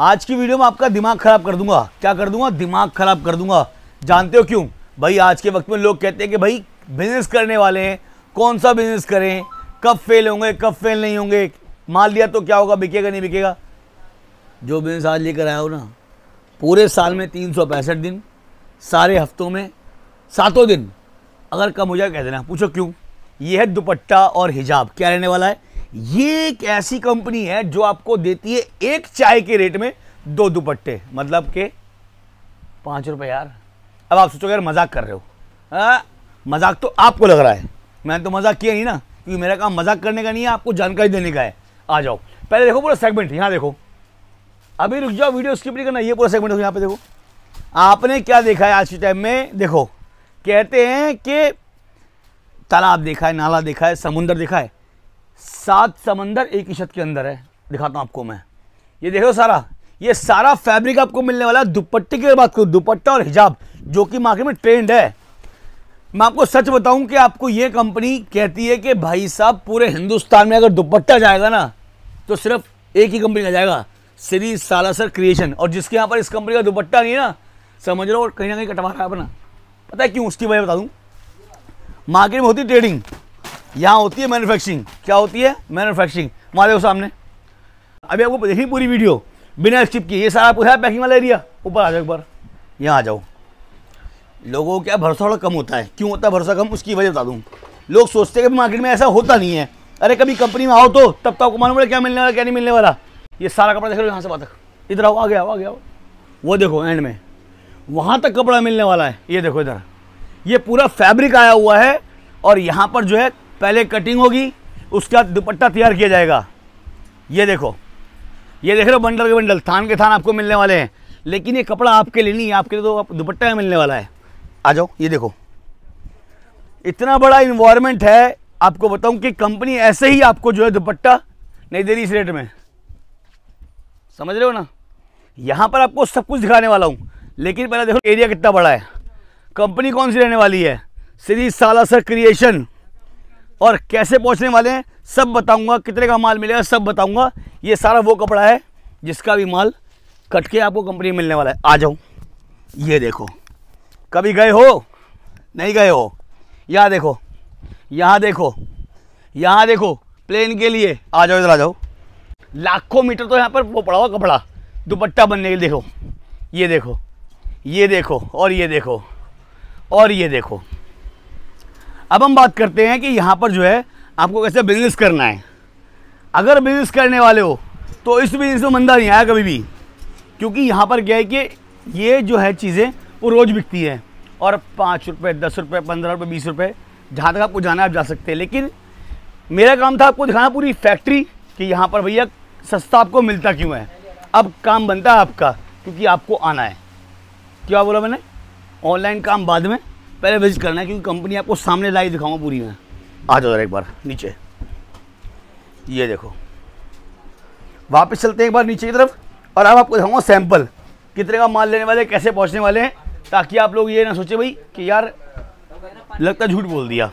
आज की वीडियो में आपका दिमाग ख़राब कर दूंगा क्या कर दूंगा दिमाग ख़राब कर दूंगा जानते हो क्यों भाई आज के वक्त में लोग कहते हैं कि भाई बिजनेस करने वाले हैं कौन सा बिजनेस करें कब फेल होंगे कब फेल नहीं होंगे मान लिया तो क्या होगा बिकेगा नहीं बिकेगा जो बिजनेस आज लेकर आया हो ना पूरे साल में तीन सौ पैंसठ दिन सारे हफ्तों में सातों दिन अगर कम हो जाए कह देना पूछो क्यों ये है दुपट्टा और हिजाब क्या रहने वाला है ये एक ऐसी कंपनी है जो आपको देती है एक चाय के रेट में दो दुपट्टे मतलब के पांच रुपए यार अब आप सोचोगे यार मजाक कर रहे हो आ, हाँ, मजाक तो आपको लग रहा है मैंने तो मजाक किया नहीं ना क्योंकि मेरा काम मजाक करने का नहीं है आपको जानकारी देने का है आ जाओ पहले देखो पूरा सेगमेंट यहां देखो अभी रुक जाओ वीडियो स्किप नहीं करना ये पूरा सेगमेंट यहाँ पे देखो आपने क्या देखा है आज के टाइम में देखो कहते हैं कि तालाब देखा है नाला देखा है समुंदर देखा है सात समंदर एक ही छत के अंदर है दिखाता हूँ आपको मैं ये देखो सारा ये सारा फैब्रिक आपको मिलने वाला है दुपट्टे की बात करूँ दुपट्टा और हिजाब जो कि मार्केट में ट्रेंड है मैं आपको सच बताऊं कि आपको ये कंपनी कहती है कि भाई साहब पूरे हिंदुस्तान में अगर दुपट्टा जाएगा ना तो सिर्फ एक ही कंपनी का जाएगा श्री सालासर क्रिएशन और जिसके यहाँ पर इस कंपनी का दुपट्टा नहीं है ना समझ लो कहीं ना कहीं कटवा रहा है अपना पता है क्यों उसकी वजह बता दूँ मार्केट में होती ट्रेडिंग यहाँ होती है मैन्युफैक्चरिंग क्या होती है मैन्युफैक्चरिंग हमारे सामने अभी आपको देखिए पूरी वीडियो बिना स्किप किए ये सारा आपको है पैकिंग वाला एरिया ऊपर आ जाओ एक बार यहाँ आ जाओ लोगों का भरोसा थोड़ा कम होता है क्यों होता है भरोसा कम उसकी वजह बता दूँ लोग सोचते हैं कि मार्केट में ऐसा होता नहीं है अरे कभी कंपनी में आओ तो तब तक तो आपको मालूम पड़े क्या मिलने वाला क्या नहीं मिलने वाला ये सारा कपड़ा देख लो यहाँ से बात तक इधर आओ आ गया आ गया वो देखो एंड में वहाँ तक कपड़ा मिलने वाला है ये देखो इधर ये पूरा फैब्रिक आया हुआ है और यहाँ पर जो है पहले कटिंग होगी उसके बाद दुपट्टा तैयार किया जाएगा ये देखो ये देख रहे हो बंडल के बंडल थान के थान आपको मिलने वाले हैं लेकिन ये कपड़ा आपके लिए नहीं आपके लिए तो दुपट्टा में मिलने वाला है आ जाओ ये देखो इतना बड़ा इन्वायरमेंट है आपको बताऊं कि कंपनी ऐसे ही आपको जो है दुपट्टा नहीं दे रही इस रेट में समझ रहे हो ना यहाँ पर आपको सब कुछ दिखाने वाला हूँ लेकिन पहले देखो एरिया कितना बड़ा है कंपनी कौन सी रहने वाली है श्री सालासर क्रिएशन और कैसे पहुंचने वाले हैं सब बताऊंगा कितने का माल मिलेगा सब बताऊंगा ये सारा वो कपड़ा है जिसका भी माल कट के आपको कंपनी में मिलने वाला है आ जाओ ये देखो कभी गए हो नहीं गए हो यहाँ देखो यहाँ देखो यहाँ देखो प्लेन के लिए आ जाओ इधर आ जाओ लाखों मीटर तो यहाँ पर वो पड़ा हुआ कपड़ा दुपट्टा बनने के लिए देखो ये देखो ये देखो और ये देखो और ये देखो अब हम बात करते हैं कि यहाँ पर जो है आपको कैसे बिजनेस करना है अगर बिजनेस करने वाले हो तो इस बिजनेस में मंदा नहीं आया कभी भी क्योंकि यहाँ पर क्या है कि ये जो है चीज़ें वो रोज़ बिकती है और पाँच रुपये दस रुपये पंद्रह रुपये बीस रुपये जहाँ तक आपको जाना है आप जा सकते हैं लेकिन मेरा काम था आपको दिखाना पूरी फैक्ट्री कि यहाँ पर भैया सस्ता आपको मिलता क्यों है अब काम बनता है आपका क्योंकि आपको आना है क्या बोला मैंने ऑनलाइन काम बाद में पहले विजिट करना है क्योंकि कंपनी आपको सामने लाइव दिखाऊंगा पूरी में आ जाओ एक बार नीचे ये देखो वापस चलते हैं एक बार नीचे की तरफ और अब आपको दिखाऊंगा सैंपल कितने का माल लेने वाले कैसे पहुंचने वाले हैं ताकि आप लोग ये ना सोचे भाई कि यार लगता झूठ बोल दिया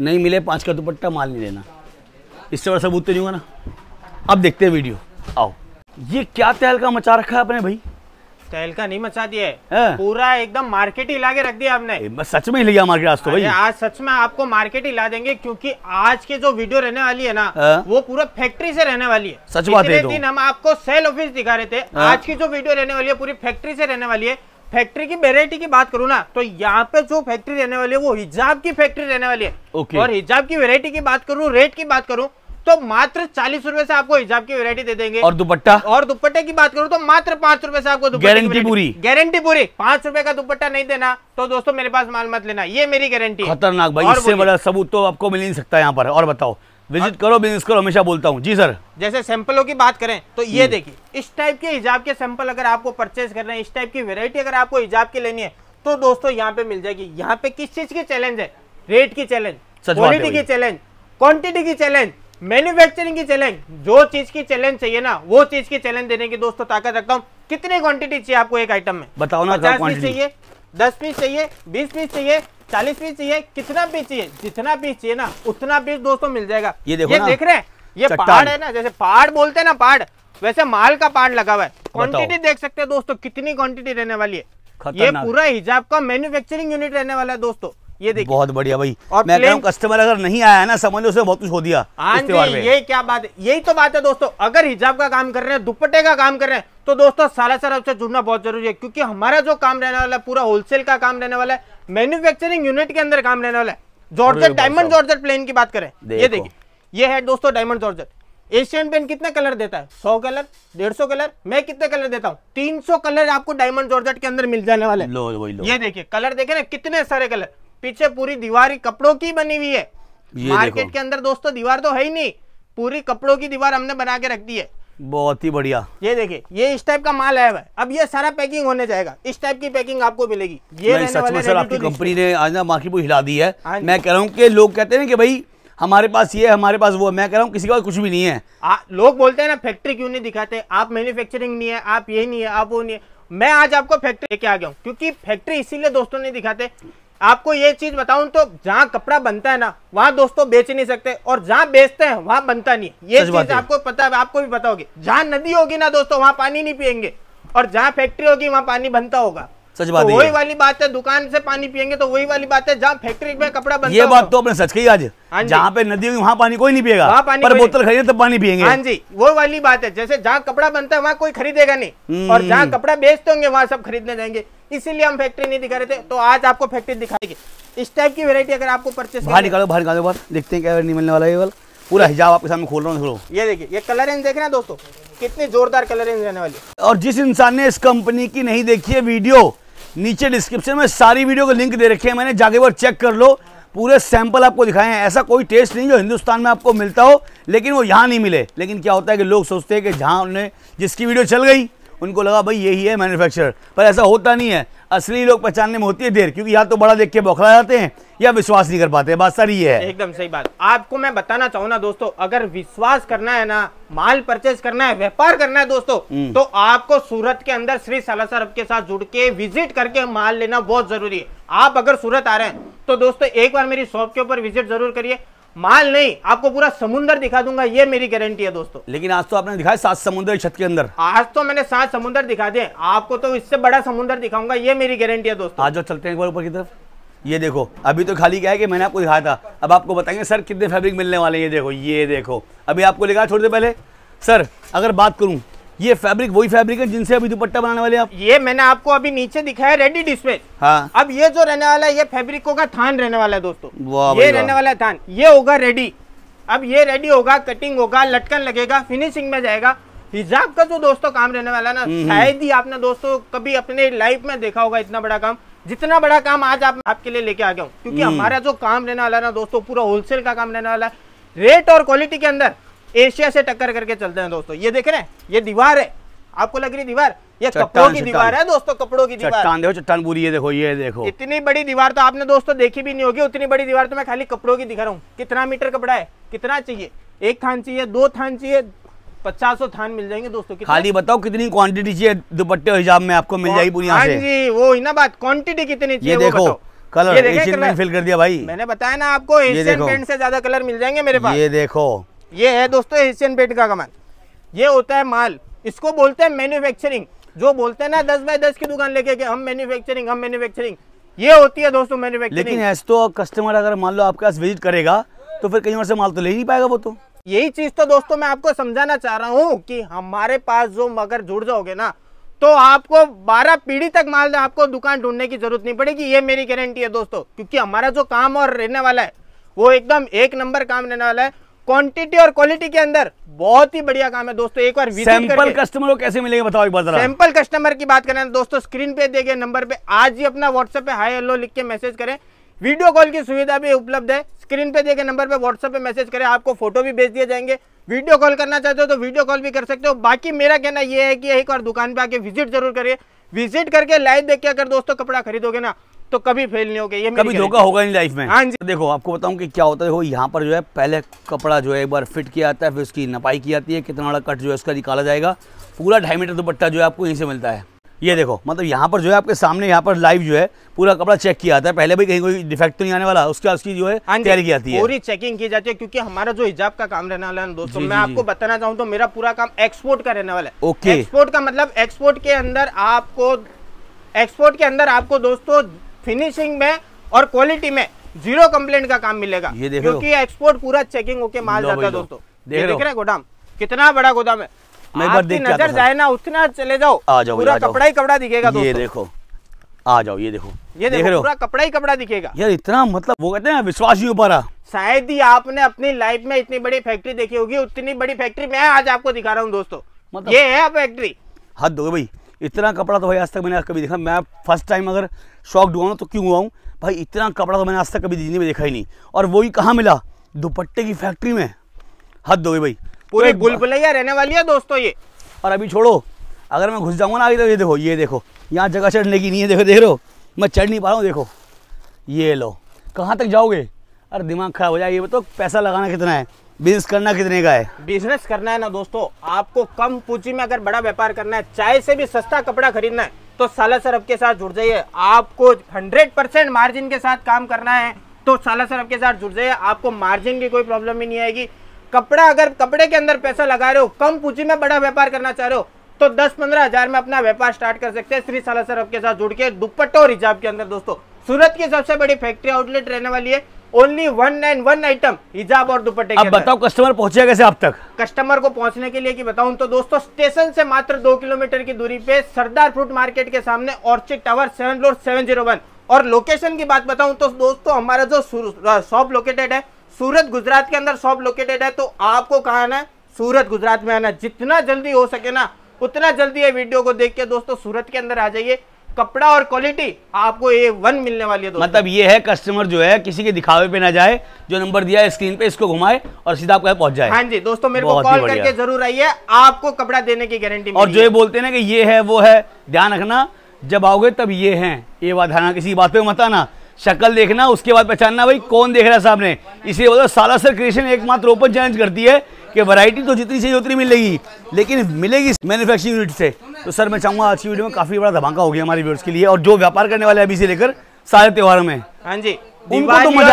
नहीं मिले पाँच का दुपट्टा माल नहीं लेना इससे बड़ा सबूत तो नहीं होगा ना अब देखते हैं वीडियो आओ ये क्या तहलका मचा रखा है अपने भाई तहलका नहीं मचा दिया है हाँ। पूरा एकदम मार्केट ही ला के रख दिया आपने सच में ही लिया मार्केट आज तो भाई आज सच में आपको मार्केट ही ला देंगे क्योंकि आज के जो वीडियो रहने वाली है ना आ? हाँ। वो पूरा फैक्ट्री से रहने वाली है सच बात है तो। दिन हम आपको सेल ऑफिस दिखा रहे थे हाँ। आज की जो वीडियो रहने वाली है पूरी फैक्ट्री से रहने वाली है फैक्ट्री की वेरायटी की बात करूँ ना तो यहाँ पे जो फैक्ट्री रहने वाली है वो हिजाब की फैक्ट्री रहने वाली है और हिजाब की वेरायटी की बात करूँ रेट की बात करूँ तो मात्र चालीस रूपए से आपको हिजाब की वेरायटी दे देंगे और दुपट्टा और दुपट्टे की बात करूँ तो मात्र पांच रूपए से आपको गारंटी पूरी गारंटी पूरी पांच रूपए का दुपट्टा नहीं देना तो दोस्तों मेरे पास माल मत लेना ये मेरी गारंटी खतरनाक भाई इससे बड़ा सबूत तो आपको मिल नहीं सकता यहाँ पर और बताओ विजिट हाँ। करो बिजनेस करो हमेशा बोलता हूँ जी सर जैसे सैंपलों की बात करें तो ये हम्म। देखिए इस टाइप के हिजाब के सैंपल अगर आपको परचेज करना है इस टाइप की वेरायटी अगर आपको हिजाब की लेनी है तो दोस्तों यहाँ पे मिल जाएगी यहाँ पे किस चीज की चैलेंज है रेट की चैलेंज क्वालिटी की चैलेंज क्वांटिटी की चैलेंज मैन्युफैक्चरिंग की चैलेंज जो चीज की चैलेंज चाहिए ना वो चीज की चैलेंज देने की दोस्तों ताकत रखता हूँ कितनी क्वांटिटी चाहिए आपको एक आइटम में बताओ ना पचास पीस चाहिए दस पीस चाहिए बीस पीस चाहिए चालीस पीस चाहिए कितना पीस चाहिए जितना पीस चाहिए ना उतना पीस दोस्तों मिल जाएगा ये देखो ये देख रहे हैं ये पहाड़ है ना जैसे पहाड़ बोलते हैं ना पहाड़ वैसे माल का पहाड़ लगा हुआ है क्वांटिटी देख सकते हैं दोस्तों कितनी क्वांटिटी रहने वाली है ये पूरा हिजाब का मैन्युफैक्चरिंग यूनिट रहने वाला है दोस्तों ये देखिए बहुत बढ़िया भाई और मैं कह कस्टमर अगर नहीं आया है ना समझ लो उसने बहुत कुछ हो दिया हाँ ये क्या बात है यही तो बात है दोस्तों अगर हिजाब का काम कर रहे हैं दुपट्टे का काम कर रहे हैं तो दोस्तों सारा सारा उससे जुड़ना बहुत जरूरी है क्योंकि हमारा जो काम रहने वाला है पूरा होलसेल का काम रहने वाला है मैन्युफैक्चरिंग यूनिट के अंदर काम रहने वाला है जॉर्जर डायमंड जॉर्जर प्लेन की बात करें ये देखिए ये है दोस्तों डायमंड जॉर्जर एशियन पेन कितने कलर देता है सौ कलर डेढ़ सौ कलर मैं कितने कलर देता हूँ तीन सौ कलर आपको डायमंड जॉर्जेट के अंदर मिल जाने वाले लो, लो, लो। ये देखिए कलर देखे ना कितने सारे कलर पीछे पूरी दीवार ही कपड़ों की बनी हुई है मार्केट के अंदर दोस्तों दीवार तो है ही नहीं पूरी कपड़ों की दीवार हमने बना के रख दी है बहुत ही बढ़िया ये देखिए ये इस टाइप का माल है अब ये सारा पैकिंग होने जाएगा इस टाइप की पैकिंग आपको मिलेगी ये सच में सर आपकी कंपनी ने आज ना मार्केट को हिला दी है हाँ मैं कह रहा हूँ कि लोग कहते हैं कि भाई हमारे पास ये है हमारे पास वो मैं कह रहा हूँ किसी के पास कुछ भी नहीं है आ, लोग बोलते हैं ना फैक्ट्री क्यों नहीं दिखाते आप मैन्युफैक्चरिंग नहीं है आप ये नहीं है आप वो नहीं है मैं आज आपको फैक्ट्री लेके आ गया हूँ क्योंकि फैक्ट्री इसीलिए दोस्तों नहीं दिखाते आपको ये चीज बताऊं तो जहाँ कपड़ा बनता है ना वहाँ दोस्तों बेच नहीं सकते और जहाँ बेचते हैं वहाँ बनता नहीं ये चीज आपको पता है आपको भी पता होगी जहाँ नदी होगी ना दोस्तों वहाँ पानी नहीं पियेंगे और जहाँ फैक्ट्री होगी वहाँ पानी बनता होगा सच बात तो वही वाली बात है दुकान से पानी पियेंगे तो वही वाली बात है जहाँ फैक्ट्री में कपड़ा बनता ये बात तो अपने सच कही आज जहाँ पे नदी होगी वहाँ पानी कोई नहीं पिएगा पानी पर बोतल खरीदे तो पानी पियेंगे हाँ जी वो वाली बात है जैसे जहाँ कपड़ा बनता है वहाँ कोई खरीदेगा नहीं हम्म। और जहाँ कपड़ा बेचते होंगे वहाँ सब खरीदने जाएंगे इसीलिए हम फैक्ट्री नहीं दिखा रहे थे तो आज आपको फैक्ट्री दिखाएगी इस टाइप की वेरायटी अगर आपको परचेस बाहर निकालो बाहर निकालो बाहर देखते हैं क्या नहीं मिलने वाला वाला पूरा हिजाब आपके सामने खोल रहा हूँ ये देखिए ये कलर रेंज देख रहे हैं दोस्तों कितनी जोरदार कलर रेंज रहने वाली और जिस इंसान ने इस कंपनी की नहीं देखी है वीडियो नीचे डिस्क्रिप्शन में सारी वीडियो का लिंक दे रखे हैं मैंने जाके बार चेक कर लो पूरे सैंपल आपको दिखाए हैं ऐसा कोई टेस्ट नहीं जो हिंदुस्तान में आपको मिलता हो लेकिन वो यहाँ नहीं मिले लेकिन क्या होता है कि लोग सोचते हैं कि जहाँ उन्हें जिसकी वीडियो चल गई उनको लगा भाई यही है मैन्युफैक्चरर पर ऐसा होता नहीं है असली लोग पहचानने में होती है देर क्योंकि या तो बड़ा देख के बौखला जाते हैं या विश्वास नहीं कर पाते बात सारी ये है एकदम सही बात आपको मैं बताना चाहूँ ना दोस्तों अगर विश्वास करना है ना माल परचेज करना है व्यापार करना है दोस्तों हम्म। तो आपको सूरत के अंदर श्री सलासर के साथ जुड़ के विजिट करके माल लेना बहुत जरूरी है आप अगर सूरत आ रहे हैं तो दोस्तों एक बार मेरी शॉप के ऊपर विजिट जरूर करिए माल नहीं आपको पूरा समुद्र दिखा दूंगा ये मेरी गारंटी है दोस्तों लेकिन आज तो आपने दिखाया सात समुद्र छत के अंदर आज तो मैंने सात समुद्र दिखा दिए आपको तो इससे बड़ा समुद्र दिखाऊंगा ये मेरी गारंटी है दोस्तों आज जो चलते हैं ऊपर की तरफ ये देखो अभी तो खाली क्या है कि मैंने आपको दिखाया था अब आपको बताएंगे सर कितने फैब्रिक मिलने वाले ये देखो ये देखो अभी आपको लिखा थोड़ी देर पहले सर अगर बात करूं ये फैब्रिक वही फैब्रिक है जिनसे अभी दुपट्टा बनाने वाले आप ये मैंने आपको अभी नीचे दिखाया रेडी डिस्पैच हाँ अब ये जो रहने वाला है ये फैब्रिकों का थान रहने वाला है दोस्तों ये रहने वाला है थान ये होगा रेडी अब ये रेडी होगा कटिंग होगा लटकन लगेगा फिनिशिंग में जाएगा हिजाब का जो दोस्तों काम रहने वाला ना हम्म, हम्म। शायद ही आपने दोस्तों कभी अपने लाइफ में देखा होगा इतना बड़ा काम जितना बड़ा काम आज आप आपके लिए लेके आ गया हूँ क्योंकि हम्म। हमारा जो काम रहने वाला है ना दोस्तों पूरा होलसेल का काम रहने वाला है रेट और क्वालिटी के अंदर एशिया से टक्कर करके चलते हैं दोस्तों ये देख रहे हैं ये दीवार है आपको लग रही दीवार ये कपड़ों की दीवार है दोस्तों कपड़ों की दीवार देखो चट्टान बुरी ये देखो ये देखो इतनी बड़ी दीवार तो आपने दोस्तों देखी भी नहीं होगी उतनी बड़ी दीवार तो मैं खाली कपड़ों की दिखा रहा हूँ कितना मीटर कपड़ा है कितना चाहिए एक थान चाहिए दो थान चाहिए पचास सौ थान मिल जाएंगे दोस्तों खाली बताओ कितनी क्वांटिटी चाहिए दुपट्टे हिजाब में आपको मिल जाएगी पूरी हाँ जी वो ही ना बात क्वांटिटी कितनी चाहिए देखो कलर एशियन पेंट फिल कर दिया भाई मैंने बताया ना आपको एशियन पेंट से ज्यादा कलर मिल जाएंगे मेरे पास ये देखो ये है दोस्तों एशियन पेट का कमान ये होता है माल इसको बोलते हैं मैन्युफैक्चरिंग जो बोलते हैं ना दस बाय दस की दुकान लेके हम मैन्युफैक्चरिंग हम मैन्युफैक्चरिंग ये होती है दोस्तों मैन्युफैक्चरिंग लेकिन ऐसे तो कस्टमर अगर मान लो आपके पास विजिट करेगा तो फिर कहीं और से माल तो ले ही पाएगा वो तो यही चीज तो दोस्तों मैं आपको समझाना चाह रहा हूँ कि हमारे पास जो मगर जुड़ जाओगे ना तो आपको बारह पीढ़ी तक माल आपको दुकान ढूंढने की जरूरत नहीं पड़ेगी ये मेरी गारंटी है दोस्तों क्योंकि हमारा जो काम और रहने वाला है वो एकदम एक नंबर काम रहने वाला है क्वांटिटी और क्वालिटी के अंदर बहुत ही बढ़िया काम है दोस्तों एक बार सैंपल कस्टमर को कैसे मिलेंगे बताओ एक बार सैंपल कस्टमर की बात करें तो दोस्तों स्क्रीन पे दिए गए नंबर पे आज ही अपना व्हाट्सएप पे हाई हेलो लिख के मैसेज करें वीडियो कॉल की सुविधा भी उपलब्ध है स्क्रीन पे दिए गए नंबर पे व्हाट्सएप पे मैसेज करें आपको फोटो भी भेज दिए जाएंगे वीडियो कॉल करना चाहते हो तो वीडियो कॉल भी कर सकते हो बाकी मेरा कहना यह है कि एक बार दुकान पे आके विजिट जरूर करिए विजिट करके लाइव देख के अगर दोस्तों कपड़ा खरीदोगे ना तो कभी फेल नहीं होगा ये कभी धोखा होगा नहीं लाइफ में हाँ जी देखो आपको बताऊं कि क्या होता है देखो यहाँ पर जो है पहले कपड़ा जो है एक बार फिट किया जाता है फिर उसकी नपाई की जाती है कितना बड़ा कट जो है उसका निकाला जाएगा पूरा ढाई मीटर दुपट्टा जो है आपको यहीं से मिलता है ये देखो मतलब यहाँ पर जो है आपके सामने यहाँ पर लाइव जो है पूरा कपड़ा चेक किया जाता है पहले भी कहीं कोई डिफेक्ट तो नहीं आने वाला उसके उसकी जो है हाँ तैयारी की जाती है पूरी चेकिंग की जाती है क्योंकि हमारा जो हिजाब का काम रहने वाला है दोस्तों जी, मैं जी, आपको बताना चाहूँ तो मेरा पूरा काम एक्सपोर्ट का रहने वाला है ओके एक्सपोर्ट का मतलब एक्सपोर्ट के अंदर आपको एक्सपोर्ट के अंदर आपको दोस्तों फिनिशिंग में और क्वालिटी में जीरो कंप्लेंट का काम मिलेगा ये देखो क्योंकि एक्सपोर्ट पूरा चेकिंग होके माल जाता है दोस्तों देख रहे हैं गोदाम कितना बड़ा गोदाम है मैं बार देख नजर जाए ना उतना चले जाओ पूरा कपड़ा ही कपड़ा दिखेगा ये देखो आ जाओ ये देखो ये देख रहे हो पूरा कपड़ा ही कपड़ा दिखेगा यार इतना मतलब वो कहते हैं विश्वास ही ऊपर शायद ही आपने अपनी लाइफ में इतनी बड़ी फैक्ट्री देखी होगी उतनी बड़ी फैक्ट्री मैं आज आपको दिखा रहा हूँ दोस्तों मतलब ये है फैक्ट्री हद दो भाई इतना कपड़ा तो भाई आज तक मैंने आज कभी देखा मैं फर्स्ट टाइम अगर शॉक हुआ तो क्यों हुआ हूँ भाई इतना कपड़ा तो मैंने आज तक कभी जिंदगी में देखा ही नहीं और वही कहाँ मिला दुपट्टे की फैक्ट्री में हद दो भाई पूरे बुलबुलैया रहने वाली है दोस्तों ये और अभी छोड़ो अगर मैं घुस जाऊँगा ना आगे तो ये देखो ये देखो यहाँ जगह चढ़ने की नहीं है देखो देख रहे हो मैं चढ़ नहीं पा रहा हूँ देखो ये लो कहाँ तक जाओगे अरे दिमाग खराब हो जाए ये बताओ पैसा लगाना कितना है बिजनेस करना कितने का है बिजनेस करना है ना दोस्तों आपको कम पूंजी में अगर बड़ा व्यापार करना है चाय से भी सस्ता कपड़ा खरीदना है तो साला सरफ के साथ जुड़ जाइए आपको 100 परसेंट मार्जिन के साथ काम करना है तो साला सरफ के साथ जुड़ जाइए आपको मार्जिन की कोई प्रॉब्लम ही नहीं आएगी कपड़ा अगर कपड़े के अंदर पैसा लगा रहे हो कम पूंजी में बड़ा व्यापार करना चाह रहे हो तो दस पंद्रह हजार में अपना व्यापार स्टार्ट कर सकते हैं श्री साला सरफ के साथ जुड़ के दुपट्टो रिजाब के अंदर दोस्तों सूरत की सबसे बड़ी फैक्ट्री आउटलेट रहने वाली है only one and one item हिजाब और दुपट्टे अब बताओ कस्टमर पहुंचे कैसे अब तक कस्टमर को पहुंचने के लिए की बताऊं तो दोस्तों स्टेशन से मात्र दो किलोमीटर की दूरी पे सरदार फ्रूट मार्केट के सामने orchid tower seven floor seven zero one और लोकेशन की बात बताऊं तो दोस्तों हमारा जो शॉप लोकेटेड है सूरत गुजरात के अंदर शॉप लोकेटेड है तो आपको कहा आना है सूरत गुजरात में आना जितना जल्दी हो सके ना उतना जल्दी ये वीडियो को देख के दोस्तों सूरत के अंदर आ जाइए कपड़ा और क्वालिटी आपको ए वन मिलने वाली है मतलब ये है कस्टमर जो है किसी के दिखावे पे ना जाए जो नंबर दिया है स्क्रीन पे इसको घुमाए और सीधा आपको पहुंच जाए हाँ जी दोस्तों मेरे को कॉल करके जरूर आइए आपको कपड़ा देने की गारंटी और जो ये बोलते ना कि ये है वो है ध्यान रखना जब आओगे तब ये है ये बात है किसी बात पे मत आना शक्ल देखना उसके बाद पहचानना भाई कौन देख रहा है सामने इसलिए बोलो साला सर क्रिएशन एकमात्र ओपन चैलेंज करती है कि वैरायटी तो जितनी चाहिए उतनी मिलेगी लेकिन मिलेगी मैन्युफैक्चरिंग यूनिट से तो सर मैं चाहूँगा आज की वीडियो में काफ़ी बड़ा धमाका हो गया हमारे व्यवर्स के लिए और जो व्यापार करने वाले अभी से लेकर सारे त्योहारों में हाँ जी तो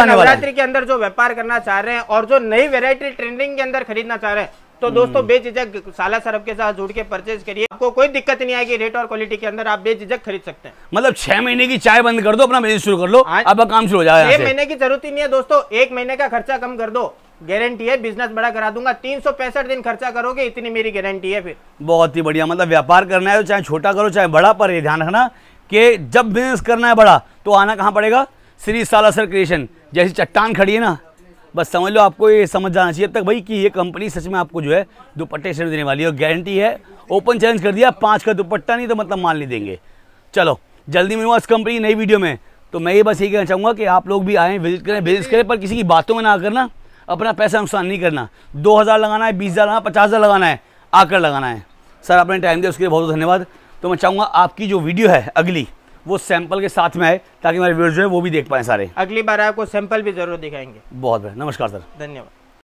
नवरात्रि के अंदर जो व्यापार करना चाह रहे हैं और जो नई वेरायटी ट्रेंडिंग के अंदर खरीदना चाह रहे हैं तो हम्म। दोस्तों बेचिजक साला सरफ के साथ जुड़ के परचेज करिए आपको कोई दिक्कत नहीं आएगी रेट और क्वालिटी के अंदर आप बेचिजक खरीद सकते हैं मतलब छह महीने की चाय बंद कर दो अपना बिजनेस शुरू कर लो हाँ। आपका काम शुरू हो जाएगा छह महीने की जरूरत ही नहीं है दोस्तों एक महीने का खर्चा कम कर दो गारंटी है बिजनेस बड़ा करा दूंगा तीन दिन खर्चा करोगे इतनी मेरी गारंटी है फिर बहुत ही बढ़िया मतलब व्यापार करना है चाहे छोटा करो चाहे बड़ा पर ये ध्यान रखना कि जब बिजनेस करना है बड़ा तो आना कहाँ पड़ेगा श्री सालासर क्रिएशन जैसी चट्टान खड़ी है ना बस समझ लो आपको ये समझ जाना चाहिए अब तक भाई कि ये कंपनी सच में आपको जो है दुपट्टे से देने वाली है गारंटी है ओपन चैलेंज कर दिया पाँच का दुपट्टा नहीं तो मतलब मान नहीं देंगे चलो जल्दी मिलूंगा इस कंपनी नई वीडियो में तो मैं ये बस ये कहना चाहूँगा कि आप लोग भी आएँ विजिट करें बिजनेस करें पर किसी की बातों में ना करना अपना पैसा नुकसान नहीं करना दो हज़ार लगाना है बीस हज़ार लगाना पचास हज़ार लगाना है आकर लगाना है सर आपने टाइम दिया उसके लिए बहुत बहुत धन्यवाद तो मैं चाहूँगा आपकी जो वीडियो है अगली वो सैंपल के साथ में आए ताकि हमारे व्यूअर्स जो है वो भी देख पाएँ सारे अगली बार आपको सैंपल भी ज़रूर दिखाएंगे बहुत बहुत नमस्कार सर धन्यवाद